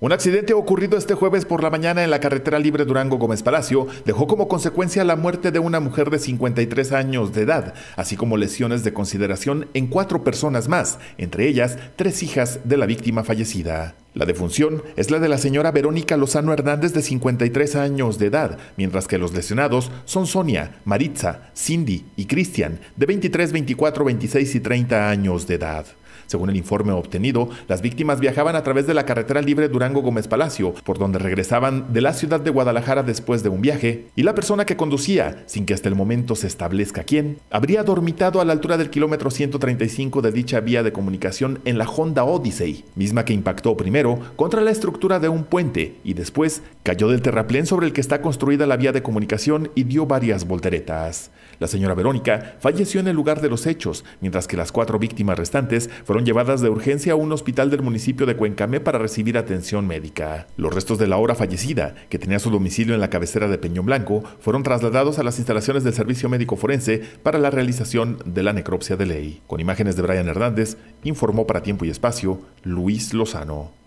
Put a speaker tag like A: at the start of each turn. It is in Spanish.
A: Un accidente ocurrido este jueves por la mañana en la carretera libre Durango Gómez Palacio dejó como consecuencia la muerte de una mujer de 53 años de edad, así como lesiones de consideración en cuatro personas más, entre ellas tres hijas de la víctima fallecida. La defunción es la de la señora Verónica Lozano Hernández de 53 años de edad, mientras que los lesionados son Sonia, Maritza, Cindy y Cristian de 23, 24, 26 y 30 años de edad. Según el informe obtenido, las víctimas viajaban a través de la carretera libre Durango Gómez Palacio, por donde regresaban de la ciudad de Guadalajara después de un viaje, y la persona que conducía, sin que hasta el momento se establezca quién, habría dormitado a la altura del kilómetro 135 de dicha vía de comunicación en la Honda Odyssey, misma que impactó primero contra la estructura de un puente y después cayó del terraplén sobre el que está construida la vía de comunicación y dio varias volteretas. La señora Verónica falleció en el lugar de los hechos, mientras que las cuatro víctimas restantes fueron llevadas de urgencia a un hospital del municipio de Cuencamé para recibir atención médica. Los restos de la hora fallecida, que tenía su domicilio en la cabecera de Peñón Blanco, fueron trasladados a las instalaciones del Servicio Médico Forense para la realización de la necropsia de ley. Con imágenes de Brian Hernández, informó para Tiempo y Espacio Luis Lozano.